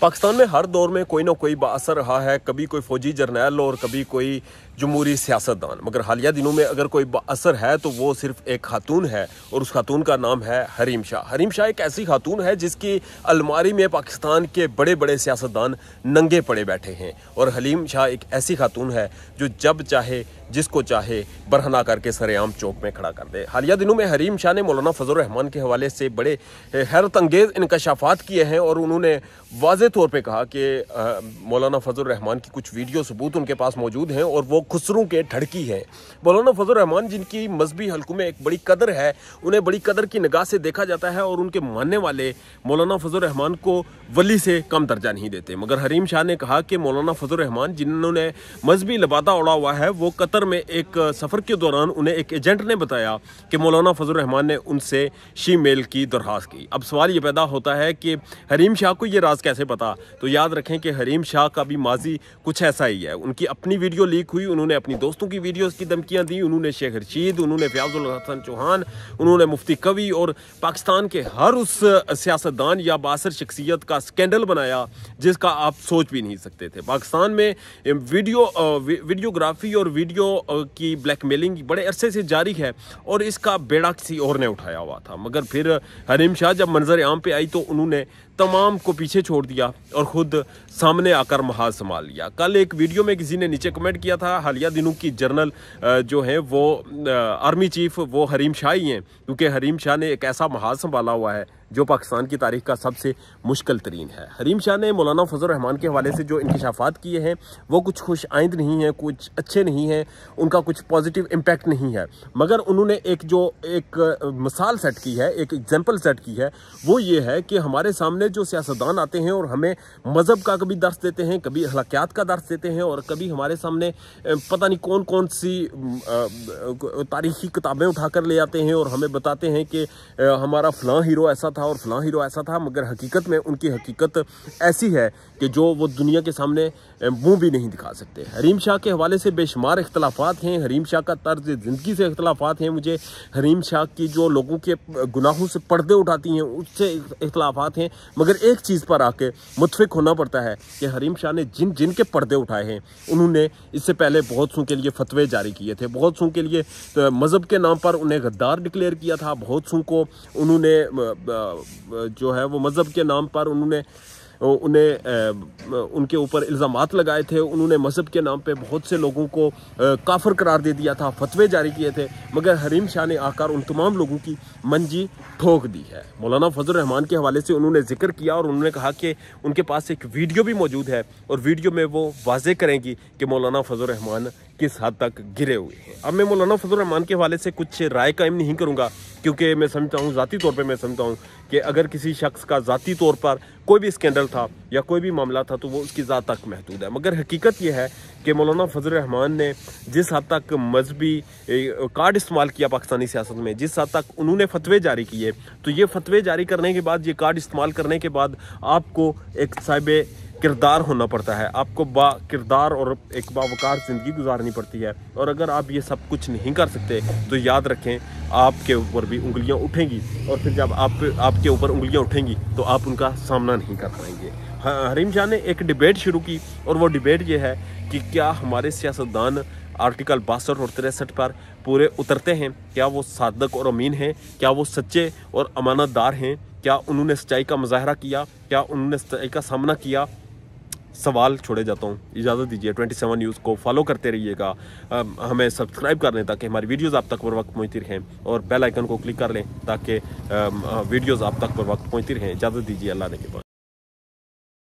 पाकिस्तान में हर दौर में कोई ना कोई असर रहा है कभी कोई फ़ौजी जर्नैल और कभी कोई जमहूरी सियासतदान मगर हालिया दिनों में अगर कोई असर है तो वो सिर्फ एक खातून है और उस खातून का नाम है हरीम शाह हरीम शाह एक ऐसी खातून है जिसकी अलमारी में पाकिस्तान के बड़े बड़े सियासतदान नंगे पड़े बैठे हैं और हलीम शाह एक ऐसी खातून है जो जब चाहे जिसको चाहे बरहना करके सरेआम चौक में खड़ा कर दे हालिया दिनों में हरीम शाह ने मौलाना फजल रहमान के हवाले से बड़े हैरत अंगेज़ इनकशाफात किए हैं और उन्होंने वाज वाजे तौर पे कहा कि मौलाना फजल रहमान की कुछ वीडियो सबूत उनके पास मौजूद हैं और वो खुसरों के ठड़की हैं मौलाना फजल रहमान जिनकी मजहबी हलकों में एक बड़ी कदर है उन्हें बड़ी कदर की निगाह से देखा जाता है और उनके मानने वाले मौलाना फजल रहमान को वली से कम दर्जा नहीं देते मगर हरीम शाह ने कहा कि मौलाना फजल रहमान जिन्होंने मजहबी लबादा उड़ा हुआ है वो कतर में एक सफ़र के दौरान उन्हें एक एजेंट ने बताया कि मौलाना फजल रहमान ने उनसे शी मेल की दरख्वास्त की अब सवाल ये पैदा होता है कि हरीम शाह को ये राज कैसे पता पता तो याद रखें कि हरीम शाह का भी माजी कुछ ऐसा ही है उनकी अपनी वीडियो लीक हुई उन्होंने अपनी दोस्तों की वीडियोस की धमकियाँ दी उन्होंने शेख रशीद उन्होंने फ्याजुल हसन चौहान उन्होंने मुफ्ती कवि और पाकिस्तान के हर उस सियासतदान या बासर शख्सियत का स्कैंडल बनाया जिसका आप सोच भी नहीं सकते थे पाकिस्तान में वीडियो वीडियोग्राफी और वीडियो की ब्लैकमेलिंग बड़े अरसे से जारी है और इसका बेड़ा किसी और ने उठाया हुआ था मगर फिर हरीम शाह जब मंजर आम पे आई तो उन्होंने तमाम को पीछे छोड़ दिया और खुद सामने आकर महाज संभाल लिया कल एक वीडियो में किसी ने नीचे कमेंट किया था हालिया दिनों की जनरल जो है वो आर्मी चीफ वो हरीम शाह ही हैं क्योंकि हरीम शाह ने एक ऐसा महाज संभाला हुआ है जो पाकिस्तान की तारीख का सबसे मुश्किल तरीन है हरीम शाह ने मौलाना फजल रहमान के हवाले से जो इंकशाफात किए हैं वो कुछ खुश आइंद नहीं हैं कुछ अच्छे नहीं हैं उनका कुछ पॉजिटिव इम्पेक्ट नहीं है मगर उन्होंने एक जो एक मिसाल सेट की है एक एग्जाम्पल सेट की है वो ये है कि हमारे सामने जो सियासतदान आते हैं और हमें मज़हब का कभी दर्श देते हैं कभी अखलाकियात का दर्श देते हैं और कभी हमारे सामने पता नहीं कौन कौन सी तारीखी किताबें उठा कर ले आते हैं और हमें बताते हैं कि हमारा फलां हीरो ऐसा था और फलां हीरो तो ऐसा था मगर हकीकत में उनकी हकीकत ऐसी है कि जो वो दुनिया के सामने मुंह भी नहीं दिखा सकते हरीम शाह के हवाले से बेशुमार इख्तलाफात हैं हरीम शाह का तर्ज ज़िंदगी से अख्तलाफात हैं मुझे हरीम शाह की जो लोगों के गुनाहों से पर्दे उठाती हैं उससे अख्तलाफात हैं मगर एक चीज़ पर आके मुतफिक होना पड़ता है कि हरीम शाह ने जिन जिन के पर्दे उठाए हैं उन्होंने इससे पहले बहुत सू के लिए फतवे जारी किए थे बहुत सों के लिए तो मज़हब के नाम पर उन्हें गद्दार डिक्लेयर किया था बहुत सू को उन्होंने जो है वो मज़हब के नाम पर उन्होंने उन्हें उनके ऊपर इल्ज़ाम लगाए थे उन्होंने मज़हब के नाम पर बहुत से लोगों को काफर करार दे दिया था फतवे जारी किए थे मगर हरीम शाह ने आकर उन तमाम लोगों की मंजी ठोक दी है मौलाना फजल रहमान के हवाले से उन्होंने जिक्र किया और उन्होंने कहा कि उनके पास एक वीडियो भी मौजूद है और वीडियो में वो वाजे करेंगी कि मौलाना फजल रहमान किस हद तक गिरे हुए हैं अब मैं मौलाना फजल रहमान के हवाले से कुछ राय कायम नहीं करूँगा क्योंकि मैं समझता हूँ ज़ाती तौर पर मैं समझता हूँ कि अगर किसी शख्स का ज़ाती तौर पर कोई भी स्कैंडल कत्ल था या कोई भी मामला था तो वो उसकी ज़ात तक महदूद है मगर हकीकत यह है कि मौलाना फजल रहमान ने जिस हद तक मजहबी कार्ड इस्तेमाल किया पाकिस्तानी सियासत में जिस हद तक उन्होंने फतवे जारी किए तो ये फतवे जारी करने के बाद ये कार्ड इस्तेमाल करने के बाद आपको एक साहब किरदार होना पड़ता है आपको बा किरदार और एक बावकार ज़िंदगी गुजारनी पड़ती है और अगर आप ये सब कुछ नहीं कर सकते तो याद रखें आपके ऊपर भी उंगलियां उठेंगी और फिर जब आप आपके ऊपर उंगलियां उठेंगी तो आप उनका सामना नहीं कर पाएंगे हाँ, हरीम शाह ने एक डिबेट शुरू की और वो डिबेट ये है कि क्या हमारे सियासतदान आर्टिकल बासठ और तिरसठ पर पूरे उतरते हैं क्या वो सादक और अमीन हैं क्या वो सच्चे और अमानतदार हैं क्या उन्होंने सच्चाई का मुजाहरा किया क्या उन्होंने सच्चाई का सामना किया सवाल छोड़े जाता हूँ इजाज़त दीजिए 27 न्यूज़ को फॉलो करते रहिएगा हमें सब्सक्राइब कर लें ताकि हमारी वीडियोस आप तक पर वक्त पहुँचती रहें और बेल आइकन को क्लिक कर लें ताकि वीडियोस आप तक पर वक्त पहुँचती रहें इजाज़त दीजिए अल्लाह ने के पास